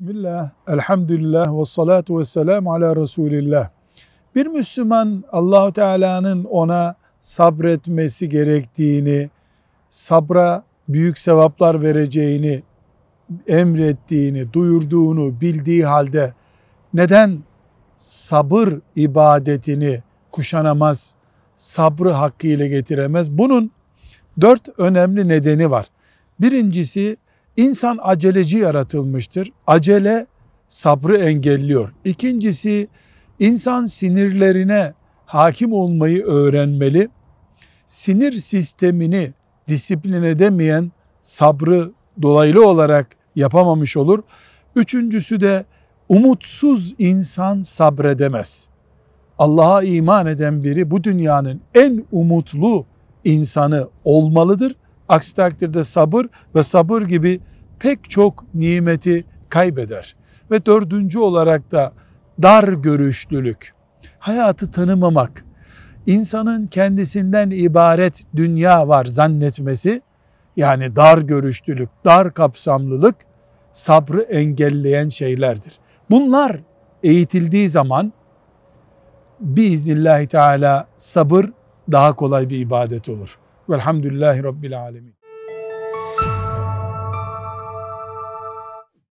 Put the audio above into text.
Bismillah, elhamdülillah ve salatu ve selamu ala Resulillah. Bir Müslüman Allah Teala'nın ona sabretmesi gerektiğini, sabra büyük sevaplar vereceğini emrettiğini, duyurduğunu bildiği halde neden sabır ibadetini kuşanamaz, sabrı hakkıyla getiremez? Bunun dört önemli nedeni var. Birincisi İnsan aceleci yaratılmıştır. Acele sabrı engelliyor. İkincisi insan sinirlerine hakim olmayı öğrenmeli. Sinir sistemini disiplin edemeyen sabrı dolaylı olarak yapamamış olur. Üçüncüsü de umutsuz insan sabredemez. Allah'a iman eden biri bu dünyanın en umutlu insanı olmalıdır. Aksi takdirde sabır ve sabır gibi pek çok nimeti kaybeder. Ve dördüncü olarak da dar görüşlülük, hayatı tanımamak, insanın kendisinden ibaret dünya var zannetmesi, yani dar görüşlülük, dar kapsamlılık sabrı engelleyen şeylerdir. Bunlar eğitildiği zaman biiznillahü teala sabır daha kolay bir ibadet olur. Velhamdülillahi Rabbil Alemin.